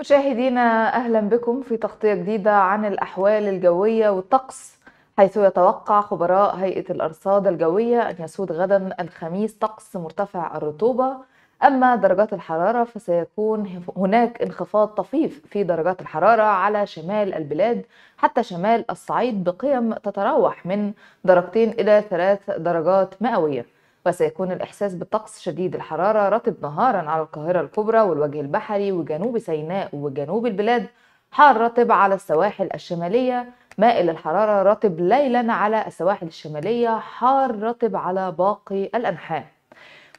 مشاهدينا اهلا بكم في تغطيه جديده عن الاحوال الجويه والطقس حيث يتوقع خبراء هيئه الارصاد الجويه ان يسود غدا الخميس طقس مرتفع الرطوبه اما درجات الحراره فسيكون هناك انخفاض طفيف في درجات الحراره على شمال البلاد حتى شمال الصعيد بقيم تتراوح من درجتين الى ثلاث درجات مئويه وسيكون الإحساس بطقس شديد الحرارة رطب نهارا على القاهرة الكبرى والوجه البحري وجنوب سيناء وجنوب البلاد حار رطب على السواحل الشمالية مائل الحرارة رطب ليلا على السواحل الشمالية حار رطب على باقي الأنحاء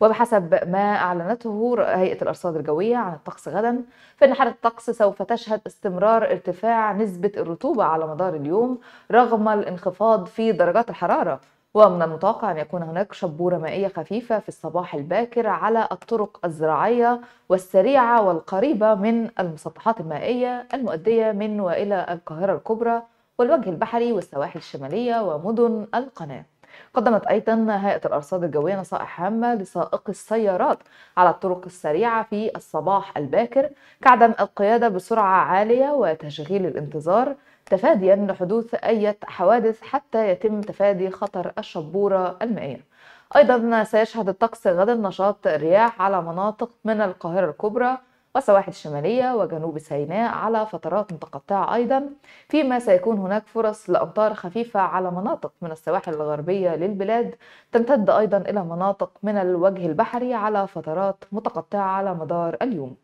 وبحسب ما أعلنته هيئة الأرصاد الجوية عن الطقس غدا فإن حالة الطقس سوف تشهد استمرار ارتفاع نسبة الرطوبة على مدار اليوم رغم الانخفاض في درجات الحرارة ومن المتوقع أن يكون هناك شبورة مائية خفيفة في الصباح الباكر على الطرق الزراعية والسريعة والقريبة من المسطحات المائية المؤدية من وإلى القاهرة الكبرى والوجه البحري والسواحل الشمالية ومدن القناة قدمت أيضا هيئة الأرصاد الجوية نصائح هامة لسائقي السيارات على الطرق السريعة في الصباح الباكر كعدم القيادة بسرعة عالية وتشغيل الانتظار تفاديا لحدوث أي حوادث حتى يتم تفادي خطر الشبورة المائية أيضا سيشهد الطقس غدا نشاط رياح على مناطق من القاهرة الكبرى والسواحل الشمالية وجنوب سيناء على فترات متقطعة أيضا فيما سيكون هناك فرص لأمطار خفيفة على مناطق من السواحل الغربية للبلاد تمتد أيضا إلى مناطق من الوجه البحري على فترات متقطعة على مدار اليوم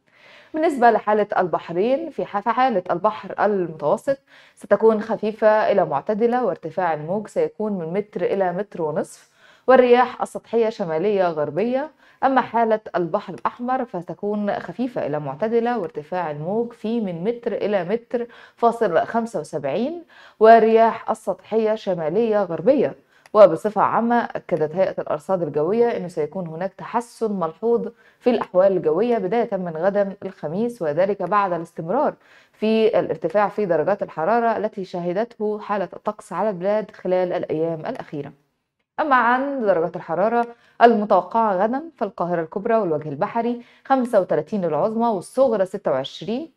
بالنسبة لحالة البحرين في حالة البحر المتوسط ستكون خفيفة إلى معتدلة وارتفاع الموج سيكون من متر إلى متر ونصف والرياح السطحية شمالية غربية أما حالة البحر الأحمر فتكون خفيفة إلى معتدلة وارتفاع الموج فيه من متر إلى متر فاصل 75 ورياح السطحية شمالية غربية وبصفة عامة أكدت هيئة الأرصاد الجوية أنه سيكون هناك تحسن ملحوظ في الأحوال الجوية بداية من غدا الخميس وذلك بعد الاستمرار في الارتفاع في درجات الحرارة التي شهدته حالة الطقس على البلاد خلال الأيام الأخيرة أما عن درجات الحرارة المتوقعة غدا في القاهرة الكبرى والوجه البحري 35 للعظمى والصغرى 26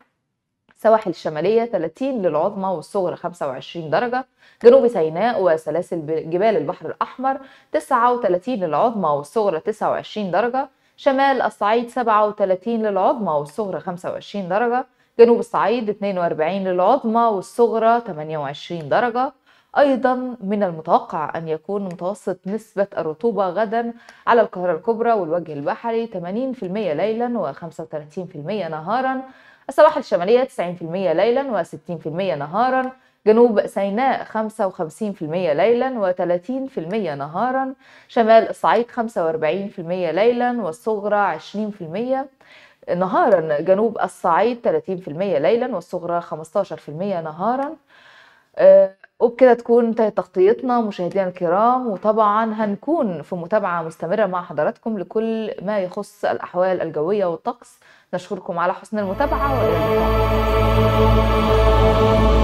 سواحل الشمالية 30 للعظمى والصغرى 25 درجة جنوب سيناء وسلاسل جبال البحر الأحمر 39 للعظمى والصغرى 29 درجة شمال الصعيد 37 للعظمى والصغرى 25 درجة جنوب الصعيد 42 للعظمى والصغرى 28 درجة أيضا من المتوقع أن يكون متوسط نسبة الرطوبة غدا على القاهرة الكبرى والوجه البحري 80% ليلا و35% نهارا السواحل الشمالية 90% ليلا و60% نهارا جنوب سيناء 55% ليلا و30% نهارا شمال الصعيد 45% ليلا والصغرى 20% نهارا جنوب الصعيد 30% ليلا والصغرى 15% نهارا وبكده تكون انتهت تغطيتنا مشاهدينا الكرام وطبعا هنكون في متابعة مستمرة مع حضراتكم لكل ما يخص الأحوال الجوية والطقس نشكركم على حسن المتابعة والى اللقاء